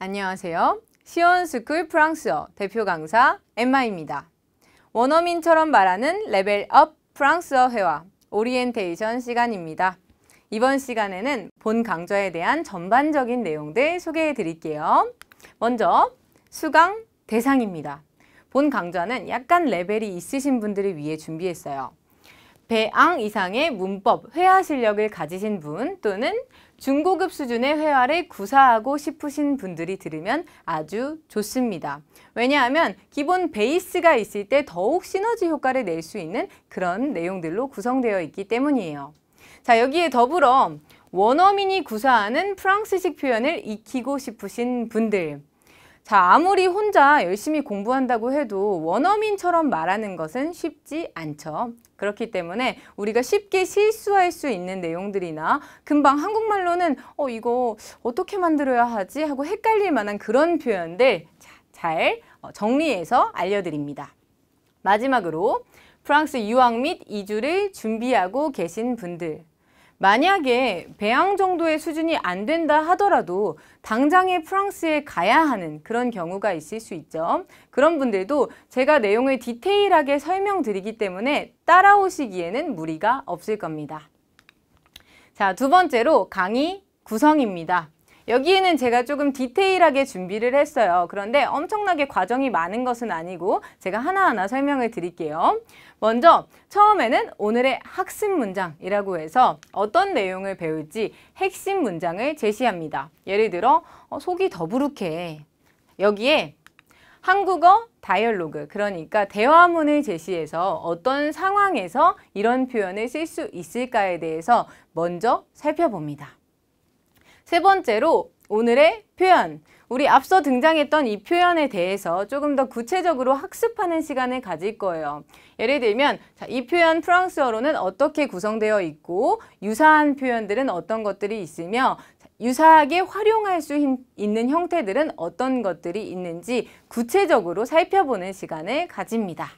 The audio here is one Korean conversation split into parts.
안녕하세요. 시온스쿨 프랑스어 대표 강사 엠마입니다. 원어민처럼 말하는 레벨업 프랑스어 회화 오리엔테이션 시간입니다. 이번 시간에는 본 강좌에 대한 전반적인 내용들 소개해 드릴게요. 먼저 수강 대상입니다. 본 강좌는 약간 레벨이 있으신 분들을 위해 준비했어요. 배앙 이상의 문법, 회화 실력을 가지신 분 또는 중고급 수준의 회화를 구사하고 싶으신 분들이 들으면 아주 좋습니다. 왜냐하면 기본 베이스가 있을 때 더욱 시너지 효과를 낼 수 있는 그런 내용들로 구성되어 있기 때문이에요. 자 여기에 더불어 원어민이 구사하는 프랑스식 표현을 익히고 싶으신 분들 자, 아무리 혼자 열심히 공부한다고 해도 원어민처럼 말하는 것은 쉽지 않죠. 그렇기 때문에 우리가 쉽게 실수할 수 있는 내용들이나 금방 한국말로는 어 이거 어떻게 만들어야 하지 하고 헷갈릴 만한 그런 표현들 잘 어, 정리해서 알려드립니다. 마지막으로 프랑스 유학 및 이주를 준비하고 계신 분들 만약에 배양 정도의 수준이 안 된다 하더라도 당장에 프랑스에 가야 하는 그런 경우가 있을 수 있죠. 그런 분들도 제가 내용을 디테일하게 설명드리기 때문에 따라오시기에는 무리가 없을 겁니다. 자, 두 번째로 강의 구성입니다. 여기에는 제가 조금 디테일하게 준비를 했어요. 그런데 엄청나게 과정이 많은 것은 아니고 제가 하나하나 설명을 드릴게요. 먼저 처음에는 오늘의 학습 문장이라고 해서 어떤 내용을 배울지 핵심 문장을 제시합니다. 예를 들어 어, 속이 더부룩해. 여기에 한국어 다이얼로그 그러니까 대화문을 제시해서 어떤 상황에서 이런 표현을 쓸 수 있을까에 대해서 먼저 살펴봅니다. 세 번째로 오늘의 표현 우리 앞서 등장했던 이 표현에 대해서 조금 더 구체적으로 학습하는 시간을 가질 거예요. 예를 들면 자, 이 표현 프랑스어로는 어떻게 구성되어 있고 유사한 표현들은 어떤 것들이 있으며 유사하게 활용할 수 있는 형태들은 어떤 것들이 있는지 구체적으로 살펴보는 시간을 가집니다.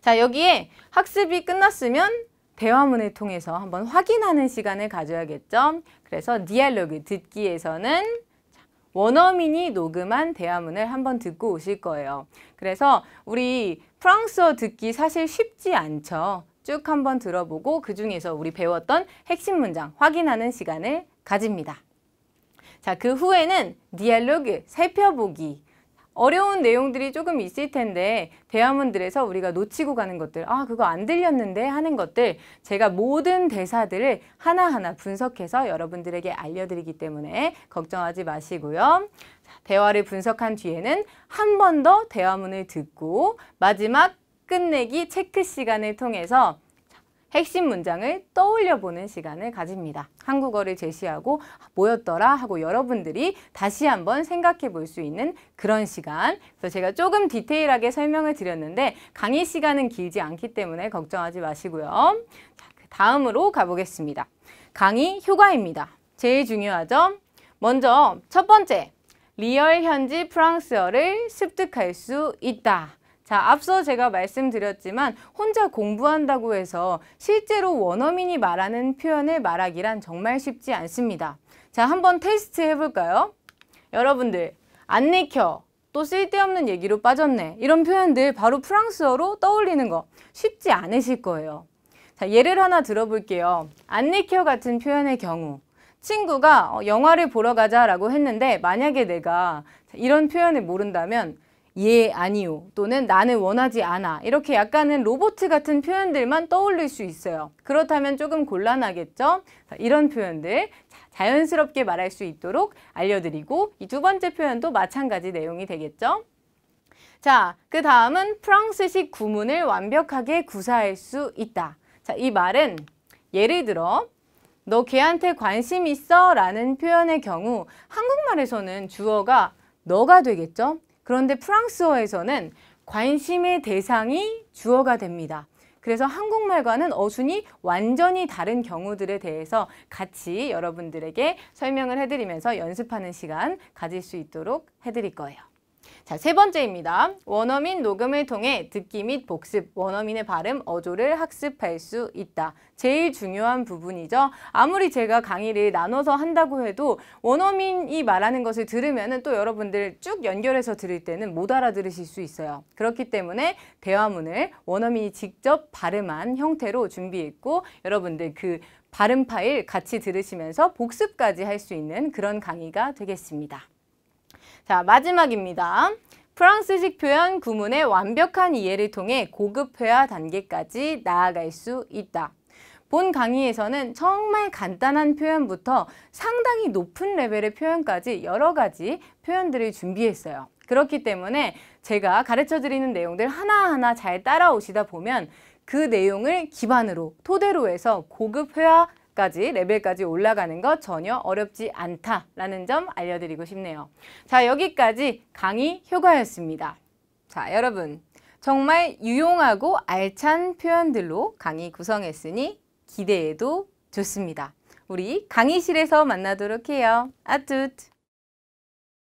자 여기에 학습이 끝났으면 대화문을 통해서 한번 확인하는 시간을 가져야겠죠. 그래서 디알로그 듣기에서는 원어민이 녹음한 대화문을 한번 듣고 오실 거예요. 그래서 우리 프랑스어 듣기 사실 쉽지 않죠. 쭉 한번 들어보고 그중에서 우리 배웠던 핵심 문장 확인하는 시간을 가집니다. 자, 그 후에는 디알로그 살펴보기 어려운 내용들이 조금 있을 텐데 대화문들에서 우리가 놓치고 가는 것들 아 그거 안 들렸는데 하는 것들 제가 모든 대사들을 하나하나 분석해서 여러분들에게 알려드리기 때문에 걱정하지 마시고요. 대화를 분석한 뒤에는 한 번 더 대화문을 듣고 마지막 끝내기 체크 시간을 통해서 핵심 문장을 떠올려 보는 시간을 가집니다. 한국어를 제시하고 뭐였더라 하고 여러분들이 다시 한번 생각해 볼 수 있는 그런 시간. 그래서 제가 조금 디테일하게 설명을 드렸는데 강의 시간은 길지 않기 때문에 걱정하지 마시고요. 자, 그 다음으로 가보겠습니다. 강의 휴가입니다. 제일 중요하죠? 먼저 첫 번째, 리얼 현지 프랑스어를 습득할 수 있다. 자, 앞서 제가 말씀드렸지만 혼자 공부한다고 해서 실제로 원어민이 말하는 표현을 말하기란 정말 쉽지 않습니다. 자, 한번 테스트 해볼까요? 여러분들, 안 내켜. 또 쓸데없는 얘기로 빠졌네. 이런 표현들 바로 프랑스어로 떠올리는 거 쉽지 않으실 거예요. 자, 예를 하나 들어볼게요. 안 내켜 같은 표현의 경우 친구가 어, 영화를 보러 가자라고 했는데 만약에 내가 이런 표현을 모른다면 예, 아니요 또는 나는 원하지 않아 이렇게 약간은 로봇 같은 표현들만 떠올릴 수 있어요. 그렇다면 조금 곤란하겠죠? 이런 표현들 자연스럽게 말할 수 있도록 알려드리고 이 두 번째 표현도 마찬가지 내용이 되겠죠? 자, 그 다음은 프랑스식 구문을 완벽하게 구사할 수 있다. 자, 이 말은 예를 들어 너 걔한테 관심 있어 라는 표현의 경우 한국말에서는 주어가 너가 되겠죠? 그런데 프랑스어에서는 관심의 대상이 주어가 됩니다. 그래서 한국말과는 어순이 완전히 다른 경우들에 대해서 같이 여러분들에게 설명을 해드리면서 연습하는 시간 가질 수 있도록 해드릴 거예요. 자, 세 번째입니다. 원어민 녹음을 통해 듣기 및 복습, 원어민의 발음, 어조를 학습할 수 있다. 제일 중요한 부분이죠. 아무리 제가 강의를 나눠서 한다고 해도 원어민이 말하는 것을 들으면 또 여러분들 쭉 연결해서 들을 때는 못 알아들으실 수 있어요. 그렇기 때문에 대화문을 원어민이 직접 발음한 형태로 준비했고 여러분들 그 발음 파일 같이 들으시면서 복습까지 할 수 있는 그런 강의가 되겠습니다. 자, 마지막입니다. 프랑스식 표현 구문의 완벽한 이해를 통해 고급 회화 단계까지 나아갈 수 있다. 본 강의에서는 정말 간단한 표현부터 상당히 높은 레벨의 표현까지 여러 가지 표현들을 준비했어요. 그렇기 때문에 제가 가르쳐드리는 내용들 하나하나 잘 따라오시다 보면 그 내용을 기반으로 토대로 해서 고급 회화 까지 레벨까지 올라가는 거 전혀 어렵지 않다라는 점 알려드리고 싶네요. 자 여기까지 강의 효과였습니다. 자 여러분 정말 유용하고 알찬 표현들로 강의 구성했으니 기대해도 좋습니다. 우리 강의실에서 만나도록 해요. 아뚜트!